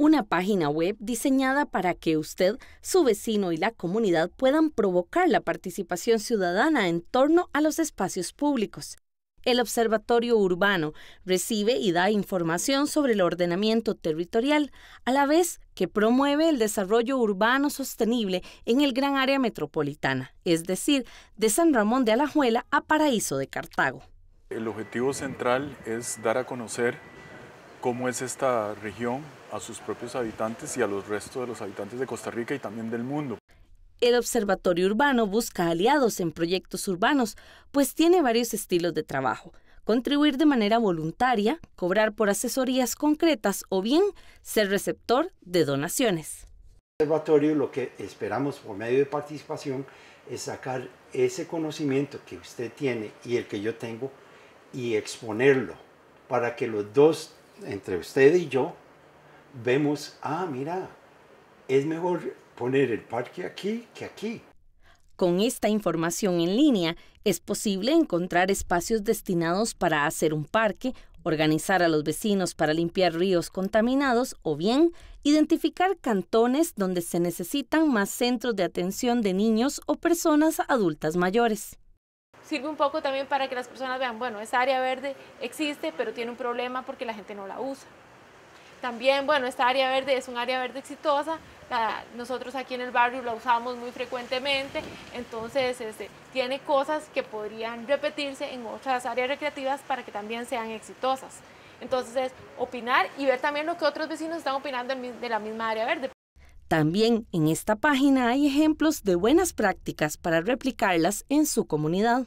una página web diseñada para que usted, su vecino y la comunidad puedan provocar la participación ciudadana en torno a los espacios públicos. El Observatorio Urbano recibe y da información sobre el ordenamiento territorial, a la vez que promueve el desarrollo urbano sostenible en el gran área metropolitana, es decir, de San Ramón de Alajuela a Paraíso de Cartago. El objetivo central es dar a conocer cómo es esta región a sus propios habitantes y a los restos de los habitantes de Costa Rica y también del mundo. El Observatorio Urbano busca aliados en proyectos urbanos, pues tiene varios estilos de trabajo. Contribuir de manera voluntaria, cobrar por asesorías concretas o bien ser receptor de donaciones. El observatorio lo que esperamos por medio de participación es sacar ese conocimiento que usted tiene y el que yo tengo y exponerlo para que los dos entre usted y yo, vemos, ah, mira, es mejor poner el parque aquí que aquí. Con esta información en línea es posible encontrar espacios destinados para hacer un parque, organizar a los vecinos para limpiar ríos contaminados o bien identificar cantones donde se necesitan más centros de atención de niños o personas adultas mayores sirve un poco también para que las personas vean, bueno, esta área verde existe, pero tiene un problema porque la gente no la usa. También, bueno, esta área verde es un área verde exitosa, nosotros aquí en el barrio la usamos muy frecuentemente, entonces este, tiene cosas que podrían repetirse en otras áreas recreativas para que también sean exitosas. Entonces es opinar y ver también lo que otros vecinos están opinando de la misma área verde. También en esta página hay ejemplos de buenas prácticas para replicarlas en su comunidad.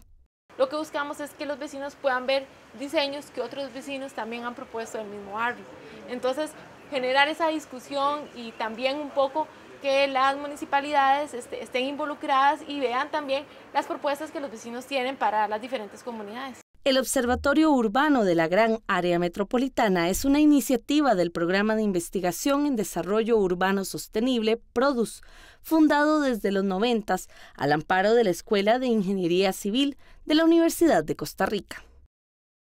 Lo que buscamos es que los vecinos puedan ver diseños que otros vecinos también han propuesto del mismo barrio. Entonces, generar esa discusión y también un poco que las municipalidades este, estén involucradas y vean también las propuestas que los vecinos tienen para las diferentes comunidades. El Observatorio Urbano de la Gran Área Metropolitana es una iniciativa del Programa de Investigación en Desarrollo Urbano Sostenible, PRODUS, fundado desde los 90 al amparo de la Escuela de Ingeniería Civil de la Universidad de Costa Rica.